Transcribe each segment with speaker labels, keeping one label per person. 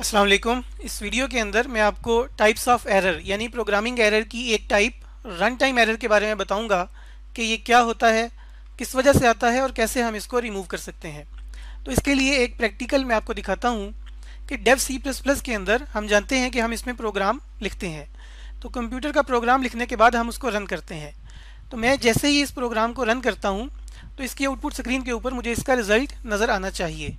Speaker 1: असलम इस वीडियो के अंदर मैं आपको टाइप्स ऑफ एरर यानी प्रोग्रामिंग एरर की एक टाइप रन टाइम एरर के बारे में बताऊंगा कि ये क्या होता है किस वजह से आता है और कैसे हम इसको रिमूव कर सकते हैं तो इसके लिए एक प्रैक्टिकल मैं आपको दिखाता हूँ कि डेव सी प्लस प्लस के अंदर हम जानते हैं कि हम इसमें प्रोग्राम लिखते हैं तो कंप्यूटर का प्रोग्राम लिखने के बाद हम उसको रन करते हैं तो मैं जैसे ही इस प्रोग्राम को रन करता हूँ तो इसकी आउटपुट स्क्रीन के ऊपर मुझे इसका रिज़ल्ट नज़र आना चाहिए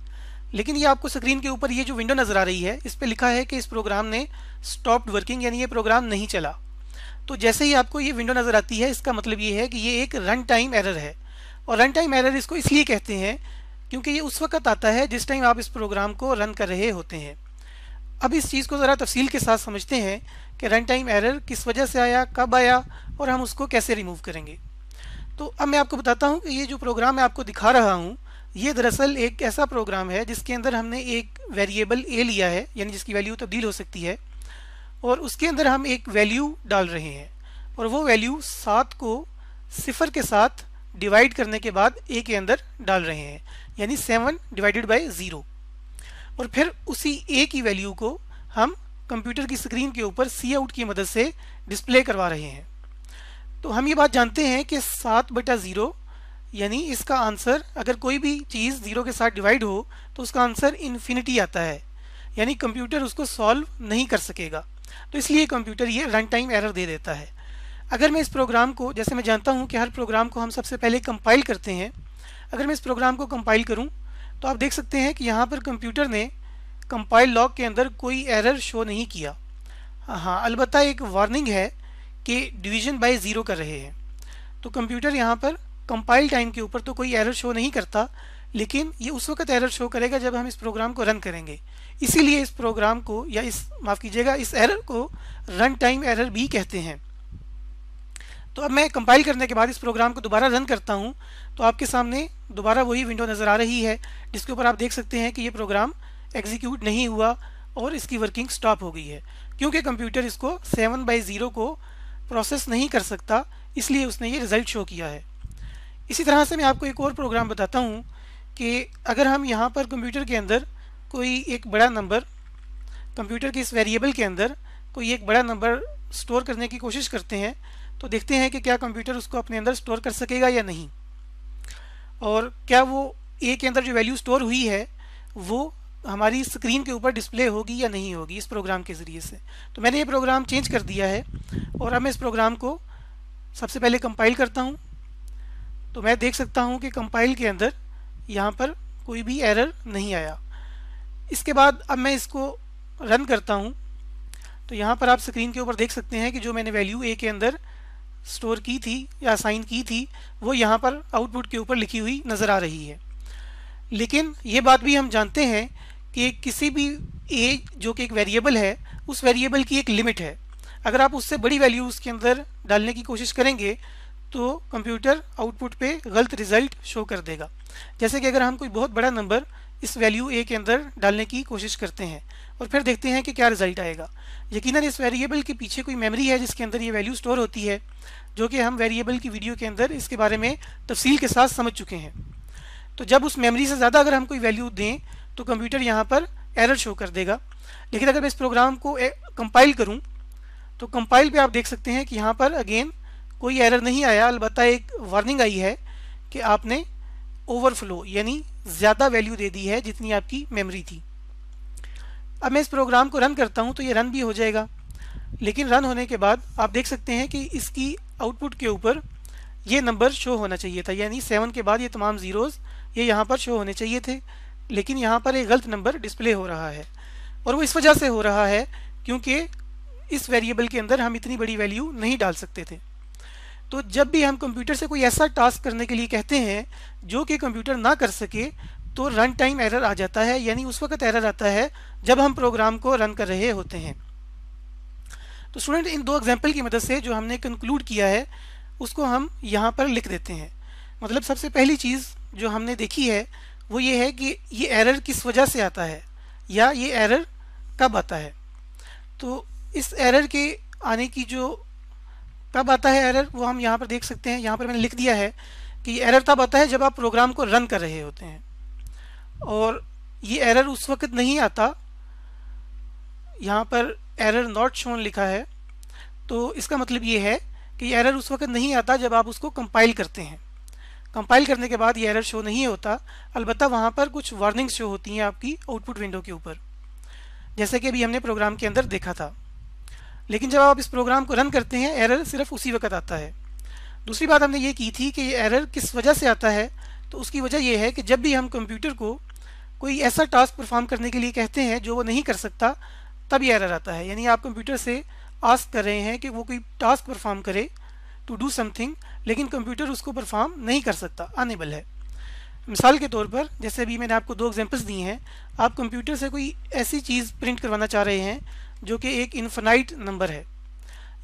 Speaker 1: लेकिन ये आपको स्क्रीन के ऊपर ये जो विंडो नज़र आ रही है इस पर लिखा है कि इस प्रोग्राम ने स्टॉप्ड वर्किंग यानी ये प्रोग्राम नहीं चला तो जैसे ही आपको ये विंडो नज़र आती है इसका मतलब ये है कि ये एक रन टाइम एरर है और रन टाइम एरर इसको इसलिए कहते हैं क्योंकि ये उस वक्त आता है जिस टाइम आप इस प्रोग्राम को रन कर रहे होते हैं अब इस चीज़ को ज़रा तफसील के साथ समझते हैं कि रन टाइम एरर किस वजह से आया कब आया और हम उसको कैसे रिमूव करेंगे तो अब मैं आपको बताता हूँ कि ये जो प्रोग्राम मैं आपको दिखा रहा हूँ ये दरअसल एक ऐसा प्रोग्राम है जिसके अंदर हमने एक वेरिएबल ए लिया है यानी जिसकी वैल्यू तब्दील हो सकती है और उसके अंदर हम एक वैल्यू डाल रहे हैं और वो वैल्यू सात को सिफर के साथ डिवाइड करने के बाद ए के अंदर डाल रहे हैं यानी सेवन डिवाइडेड बाई ज़ीरो और फिर उसी ए की वैल्यू को हम कंप्यूटर की स्क्रीन के ऊपर सी आउट की मदद से डिस्प्ले करवा रहे हैं तो हम ये बात जानते हैं कि सात बटा ज़ीरो यानी इसका आंसर अगर कोई भी चीज़ ज़ीरो के साथ डिवाइड हो तो उसका आंसर इन्फिनिटी आता है यानी कंप्यूटर उसको सॉल्व नहीं कर सकेगा तो इसलिए कंप्यूटर ये रन टाइम एरर दे देता है अगर मैं इस प्रोग्राम को जैसे मैं जानता हूँ कि हर प्रोग्राम को हम सबसे पहले कंपाइल करते हैं अगर मैं इस प्रोग्राम को कंपाइल करूँ तो आप देख सकते हैं कि यहाँ पर कंप्यूटर ने कंपाइल लॉग के अंदर कोई एरर शो नहीं किया हाँ अलबत्त एक वार्निंग है कि डिवीजन बाय ज़ीरो कर रहे हैं तो कंप्यूटर यहाँ पर कंपाइल टाइम के ऊपर तो कोई एरर शो नहीं करता लेकिन ये उस वक्त एरर शो करेगा जब हम इस प्रोग्राम को रन करेंगे इसीलिए इस प्रोग्राम को या इस माफ़ कीजिएगा इस एरर को रन टाइम एरर भी कहते हैं तो अब मैं कंपाइल करने के बाद इस प्रोग्राम को दोबारा रन करता हूँ तो आपके सामने दोबारा वही विंडो नज़र आ रही है जिसके ऊपर आप देख सकते हैं कि ये प्रोग्राम एग्जीक्यूट नहीं हुआ और इसकी वर्किंग स्टॉप हो गई है क्योंकि कंप्यूटर इसको सेवन बाई ज़ीरो को प्रोसेस नहीं कर सकता इसलिए उसने ये रिज़ल्ट शो किया है इसी तरह से मैं आपको एक और प्रोग्राम बताता हूँ कि अगर हम यहाँ पर कंप्यूटर के अंदर कोई एक बड़ा नंबर कंप्यूटर के इस वेरिएबल के अंदर कोई एक बड़ा नंबर स्टोर करने की कोशिश करते हैं तो देखते हैं कि क्या कंप्यूटर उसको अपने अंदर स्टोर कर सकेगा या नहीं और क्या वो ए के अंदर जो वैल्यू स्टोर हुई है वो हमारी स्क्रीन के ऊपर डिस्प्ले होगी या नहीं होगी इस प्रोग्राम के ज़रिए से तो मैंने ये प्रोग्राम चेंज कर दिया है और अब मैं इस प्रोग्राम को सबसे पहले कंपाइल करता हूँ तो मैं देख सकता हूँ कि कंपाइल के अंदर यहाँ पर कोई भी एरर नहीं आया इसके बाद अब मैं इसको रन करता हूँ तो यहाँ पर आप स्क्रीन के ऊपर देख सकते हैं कि जो मैंने वैल्यू ए के अंदर स्टोर की थी या साइन की थी वो यहाँ पर आउटपुट के ऊपर लिखी हुई नज़र आ रही है लेकिन ये बात भी हम जानते हैं कि किसी भी ए जो कि एक वेरिएबल है उस वेरिएबल की एक लिमिट है अगर आप उससे बड़ी वैल्यू उसके अंदर डालने की कोशिश करेंगे तो कंप्यूटर आउटपुट पे गलत रिजल्ट शो कर देगा जैसे कि अगर हम कोई बहुत बड़ा नंबर इस वैल्यू ए के अंदर डालने की कोशिश करते हैं और फिर देखते हैं कि क्या रिजल्ट आएगा यकीनन इस वेरिएबल के पीछे कोई मेमोरी है जिसके अंदर ये वैल्यू स्टोर होती है जो कि हम वेरिएबल की वीडियो के अंदर इसके बारे में तफसील के साथ समझ चुके हैं तो जब उस मेमोरी से ज़्यादा अगर हम कोई वैल्यू दें तो कंप्यूटर यहाँ पर एरर शो कर देगा लेकिन अगर मैं इस प्रोग्राम को कंपाइल करूँ तो कंपाइल पर आप देख सकते हैं कि यहाँ पर अगेन कोई एरर नहीं आया अलबत् एक वार्निंग आई है कि आपने ओवरफ्लो यानी ज़्यादा वैल्यू दे दी है जितनी आपकी मेमोरी थी अब मैं इस प्रोग्राम को रन करता हूँ तो ये रन भी हो जाएगा लेकिन रन होने के बाद आप देख सकते हैं कि इसकी आउटपुट के ऊपर ये नंबर शो होना चाहिए था यानी सेवन के बाद ये तमाम ज़ीरोज़ ये यहाँ पर शो होने चाहिए थे लेकिन यहाँ पर एक गलत नंबर डिस्प्ले हो रहा है और वो इस वजह से हो रहा है क्योंकि इस वेरिएबल के अंदर हम इतनी बड़ी वैल्यू नहीं डाल सकते थे तो जब भी हम कंप्यूटर से कोई ऐसा टास्क करने के लिए कहते हैं जो कि कंप्यूटर ना कर सके तो रन टाइम एरर आ जाता है यानी उस वक्त एरर आता है जब हम प्रोग्राम को रन कर रहे होते हैं तो स्टूडेंट इन दो एग्जाम्पल की मदद से जो हमने कंक्लूड किया है उसको हम यहाँ पर लिख देते हैं मतलब सबसे पहली चीज़ जो हमने देखी है वो ये है कि ये एरर किस वजह से आता है या ये एरर कब आता है तो इस एरर के आने की जो कब आता है एरर वो हम यहाँ पर देख सकते हैं यहाँ पर मैंने लिख दिया है कि एरर तब आता है जब आप प्रोग्राम को रन कर रहे होते हैं और ये एरर उस वक्त नहीं आता यहाँ पर एरर नॉट शोन लिखा है तो इसका मतलब ये है कि एरर उस वक्त नहीं आता जब आप उसको कंपाइल करते हैं कंपाइल करने के बाद ये एरर शो नहीं होता अलबत्त वहाँ पर कुछ वार्निंग शो होती हैं आपकी आउटपुट विंडो के ऊपर जैसे कि अभी हमने प्रोग्राम के अंदर देखा था लेकिन जब आप इस प्रोग्राम को रन करते हैं एरर सिर्फ उसी वक्त आता है दूसरी बात हमने ये की थी कि ये एरर किस वजह से आता है तो उसकी वजह यह है कि जब भी हम कंप्यूटर को कोई ऐसा टास्क परफॉर्म करने के लिए कहते हैं जो वो नहीं कर सकता तब ये एरर आता है यानी आप कंप्यूटर से आस्क कर रहे हैं कि वो कोई टास्क परफॉर्म करे टू डू समथिंग लेकिन कंप्यूटर उसको परफॉर्म नहीं कर सकता अनेबल है मिसाल के तौर पर जैसे अभी मैंने आपको दो एग्जांपल्स दिए हैं आप कंप्यूटर से कोई ऐसी चीज़ प्रिंट करवाना चाह रहे हैं जो कि एक इन्फिनाइट नंबर है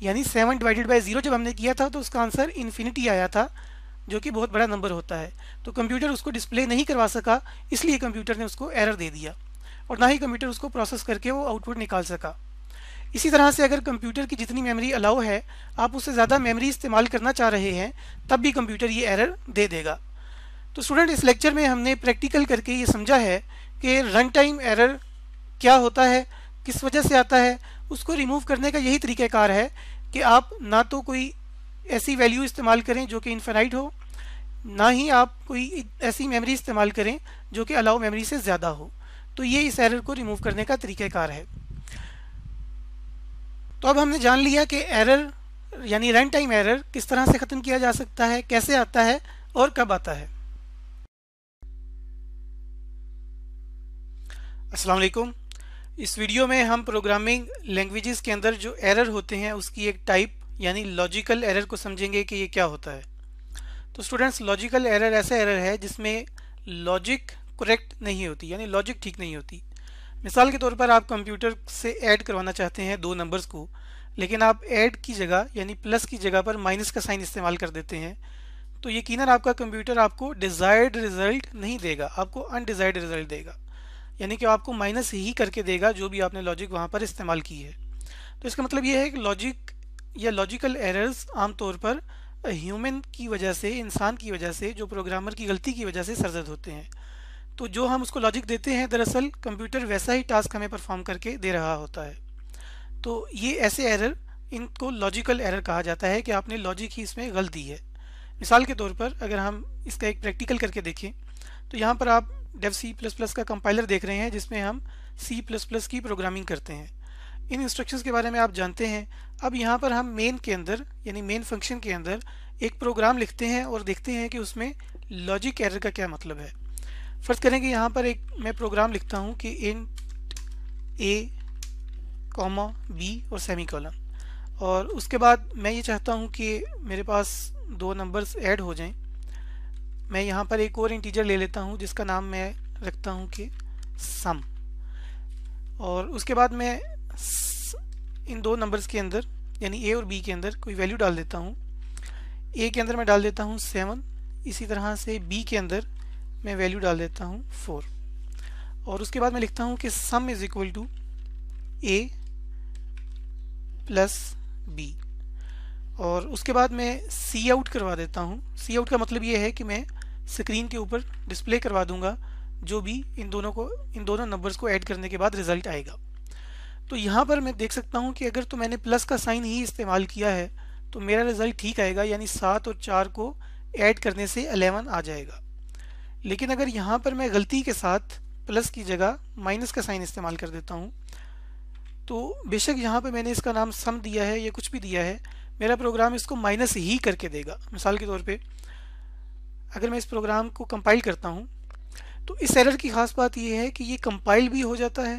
Speaker 1: यानी सेवन डिवाइडेड बाई ज़ीरो जब हमने किया था तो उसका आंसर इन्फिनिटी आया था जो कि बहुत बड़ा नंबर होता है तो कंप्यूटर उसको डिस्प्ले नहीं करवा सका इसलिए कंप्यूटर ने उसको एरर दे दिया और ना ही कंप्यूटर उसको प्रोसेस करके वो आउटपुट निकाल सका इसी तरह से अगर कंप्यूटर की जितनी मेमोरी अलाउ है आप उससे ज़्यादा मेमोरी इस्तेमाल करना चाह रहे हैं तब भी कंप्यूटर ये एरर दे देगा तो स्टूडेंट इस लेक्चर में हमने प्रैक्टिकल करके ये समझा है कि रन टाइम एरर क्या होता है किस वजह से आता है उसको रिमूव करने का यही तरीक़ाकार है कि आप ना तो कोई ऐसी वैल्यू इस्तेमाल करें जो कि इन्फेनाइट हो ना ही आप कोई ऐसी मेमोरी इस्तेमाल करें जो कि अलाउ मेमोरी से ज़्यादा हो तो ये इस एरर को रिमूव करने का तरीक़ाकार है तो अब हमने जान लिया कि एरर यानी रन टाइम एरर किस तरह से ख़त्म किया जा सकता है कैसे आता है और कब आता है अस्सलाम इस वीडियो में हम प्रोग्रामिंग लैंग्वेजेस के अंदर जो एरर होते हैं उसकी एक टाइप यानी लॉजिकल एरर को समझेंगे कि ये क्या होता है तो स्टूडेंट्स लॉजिकल एरर ऐसा एरर है जिसमें लॉजिक करेक्ट नहीं होती यानी लॉजिक ठीक नहीं होती मिसाल के तौर पर आप कंप्यूटर से ऐड करवाना चाहते हैं दो नंबर्स को लेकिन आप ऐड की जगह यानी प्लस की जगह पर माइनस का साइन इस्तेमाल कर देते हैं तो यकीन आपका कंप्यूटर आपको डिज़ायर्ड रिजल्ट नहीं देगा आपको अनडिज़ायर्ड रिजल्ट देगा यानी कि आपको माइनस ही करके देगा जो भी आपने लॉजिक वहाँ पर इस्तेमाल की है तो इसका मतलब ये है कि लॉजिक या लॉजिकल एरर्स आमतौर पर ह्यूमन की वजह से इंसान की वजह से जो प्रोग्रामर की गलती की वजह से सरजद होते हैं तो जो हम उसको लॉजिक देते हैं दरअसल कंप्यूटर वैसा ही टास्क हमें परफॉर्म करके दे रहा होता है तो ये ऐसे एरर इनको लॉजिकल एरर कहा जाता है कि आपने लॉजिक ही इसमें गलती है मिसाल के तौर पर अगर हम इसका एक प्रैक्टिकल करके देखें तो यहाँ पर आप डेव सी प्लस प्लस का कंपाइलर देख रहे हैं जिसमें हम सी प्लस प्लस की प्रोग्रामिंग करते हैं इन इंस्ट्रक्शंस के बारे में आप जानते हैं अब यहाँ पर हम मेन के अंदर यानी मेन फंक्शन के अंदर एक प्रोग्राम लिखते हैं और देखते हैं कि उसमें लॉजिक एरर का क्या मतलब है फर्ज करें कि यहाँ पर एक मैं प्रोग्राम लिखता हूँ कि इन ए कॉमा बी और सेमी कॉलम और उसके बाद मैं ये चाहता हूँ कि मेरे पास दो नंबर्स ऐड हो जाएं मैं यहाँ पर एक और इंटीजर ले लेता हूँ जिसका नाम मैं रखता हूँ कि सम और उसके बाद मैं इन दो नंबर्स के अंदर यानी ए और बी के अंदर कोई वैल्यू डाल देता हूँ ए के अंदर मैं डाल देता हूँ सेवन इसी तरह से बी के अंदर मैं वैल्यू डाल देता हूँ फोर और उसके बाद मैं लिखता हूँ कि sum is equal to A plus B और उसके बाद मैं सी आउट करवा देता हूँ सी आउट का मतलब ये है कि मैं स्क्रीन के ऊपर डिस्प्ले करवा दूंगा जो भी इन दोनों को इन दोनों नंबर्स को ऐड करने के बाद रिजल्ट आएगा तो यहाँ पर मैं देख सकता हूँ कि अगर तो मैंने प्लस का साइन ही इस्तेमाल किया है तो मेरा रिजल्ट ठीक आएगा यानी सात और चार को ऐड करने से अलेवन आ जाएगा लेकिन अगर यहाँ पर मैं गलती के साथ प्लस की जगह माइनस का साइन इस्तेमाल कर देता हूँ तो बेशक यहाँ पर मैंने इसका नाम सम दिया है या कुछ भी दिया है मेरा प्रोग्राम इसको माइनस ही करके देगा मिसाल के तौर पर अगर मैं इस प्रोग्राम को कंपाइल करता हूँ तो इस एरर की खास बात यह है कि ये कंपाइल भी हो जाता है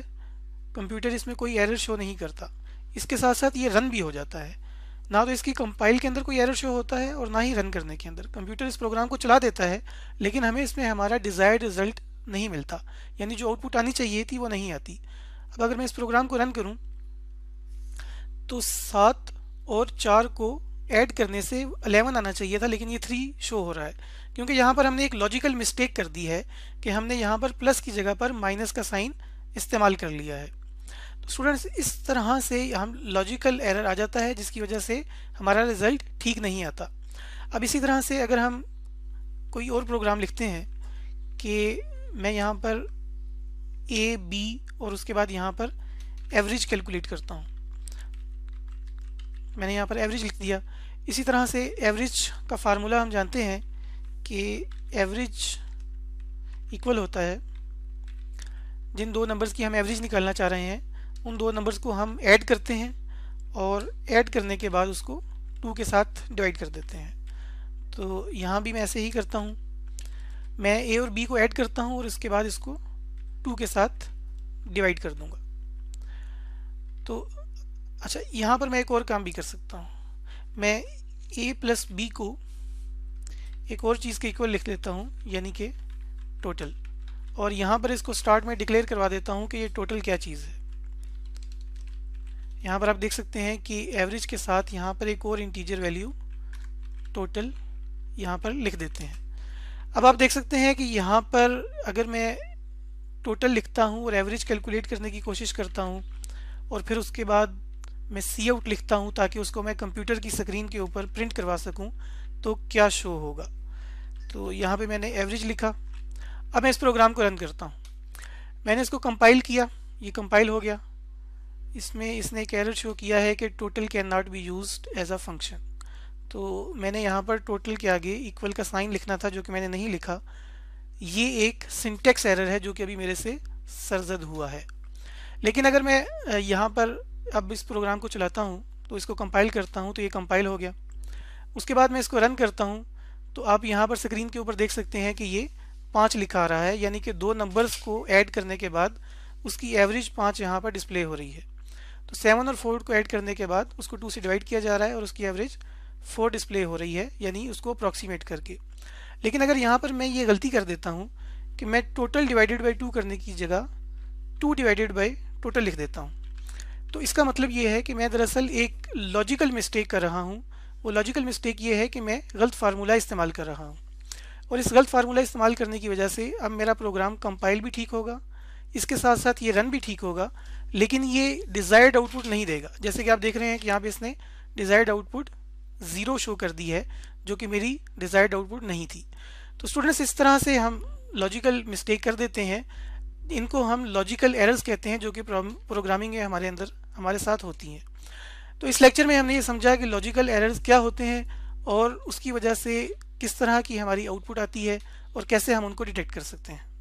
Speaker 1: कंप्यूटर इसमें कोई एरर शो नहीं करता इसके साथ साथ ये रन भी हो जाता है ना तो इसकी कंपाइल के अंदर कोई एरर शो होता है और ना ही रन करने के अंदर कंप्यूटर इस प्रोग्राम को चला देता है लेकिन हमें इसमें हमारा डिज़ायर्ड रिजल्ट नहीं मिलता यानी जो आउटपुट आनी चाहिए थी वो नहीं आती अब अगर मैं इस प्रोग्राम को रन करूँ तो सात और चार को ऐड करने से अलेवन आना चाहिए था लेकिन ये थ्री शो हो रहा है क्योंकि यहाँ पर हमने एक लॉजिकल मिस्टेक कर दी है कि हमने यहाँ पर प्लस की जगह पर माइनस का साइन इस्तेमाल कर लिया है तो स्टूडेंट्स इस तरह से हम लॉजिकल एरर आ जाता है जिसकी वजह से हमारा रिजल्ट ठीक नहीं आता अब इसी तरह से अगर हम कोई और प्रोग्राम लिखते हैं कि मैं यहाँ पर ए बी और उसके बाद यहाँ पर एवरेज कैलकुलेट करता हूँ मैंने यहाँ पर एवरेज लिख दिया इसी तरह से एवरेज का फार्मूला हम जानते हैं कि एवरेज इक्वल होता है जिन दो नंबर्स की हम एवरेज निकालना चाह रहे हैं उन दो नंबर्स को हम ऐड करते हैं और ऐड करने के बाद उसको टू के साथ डिवाइड कर देते हैं तो यहाँ भी मैं ऐसे ही करता हूँ मैं ए और बी को ऐड करता हूँ और इसके बाद इसको टू के साथ डिवाइड कर दूँगा तो अच्छा यहाँ पर मैं एक और काम भी कर सकता हूँ मैं ए प्लस बी को एक और चीज़ के इक्वल लिख लेता हूँ यानी कि टोटल और यहाँ पर इसको स्टार्ट में डिक्लेयर करवा देता हूँ कि ये टोटल क्या चीज़ है यहाँ पर आप देख सकते हैं कि एवरेज के साथ यहाँ पर एक और इंटीजर वैल्यू टोटल यहाँ पर लिख देते हैं अब आप देख सकते हैं कि यहाँ पर अगर मैं टोटल लिखता हूँ और एवरेज कैलकुलेट करने की कोशिश करता हूँ और फिर उसके बाद मैं सी आउट लिखता हूँ ताकि उसको मैं कंप्यूटर की स्क्रीन के ऊपर प्रिंट करवा सकूँ तो क्या शो होगा तो यहाँ पे मैंने एवरेज लिखा अब मैं इस प्रोग्राम को रन करता हूँ मैंने इसको कंपाइल किया ये कंपाइल हो गया इसमें इसने एक एरर शो किया है कि total can not be use as a function तो मैंने यहाँ पर टोटल के आगे इक्वल का साइन लिखना था जो कि मैंने नहीं लिखा ये एक सिंटेक्स एरर है जो कि अभी मेरे से सरजद हुआ है लेकिन अगर मैं यहाँ पर अब इस प्रोग्राम को चलाता हूँ तो इसको कंपाइल करता हूँ तो ये कंपाइल हो गया उसके बाद मैं इसको रन करता हूँ तो आप यहाँ पर स्क्रीन के ऊपर देख सकते हैं कि ये पाँच लिखा रहा है यानी कि दो नंबर्स को ऐड करने के बाद उसकी एवरेज पाँच यहाँ पर डिस्प्ले हो रही है तो सेवन और फोर को ऐड करने के बाद उसको टू से डिवाइड किया जा रहा है और उसकी एवरेज फोर डिस्प्ले हो रही है यानी उसको अप्रॉक्सीमेट करके लेकिन अगर यहाँ पर मैं ये गलती कर देता हूँ कि मैं टोटल डिवाइडेड बाई टू करने की जगह टू डिवाइडेड बाई टोटल लिख देता हूँ तो इसका मतलब ये है कि मैं दरअसल एक लॉजिकल मिस्टेक कर रहा हूँ वो लॉजिकल मिस्टेक ये है कि मैं गलत फार्मूला इस्तेमाल कर रहा हूँ और इस गलत फार्मूला इस्तेमाल करने की वजह से अब मेरा प्रोग्राम कंपाइल भी ठीक होगा इसके साथ साथ ये रन भी ठीक होगा लेकिन ये डिज़ायर्ड आउटपुट नहीं देगा जैसे कि आप देख रहे हैं कि यहाँ पे इसने डिज़ायर्ड आउटपुट ज़ीरो शो कर दी है जो कि मेरी डिज़ायर्ड आउटपुट नहीं थी तो स्टूडेंट्स इस तरह से हम लॉजिकल मिस्टेक कर देते हैं इनको हम लॉजिकल एरर्स कहते हैं जो कि प्रोग्रामिंग है हमारे अंदर हमारे साथ होती हैं तो इस लेक्चर में हमने ये समझा कि लॉजिकल एरर्स क्या होते हैं और उसकी वजह से किस तरह की हमारी आउटपुट आती है और कैसे हम उनको डिटेक्ट कर सकते हैं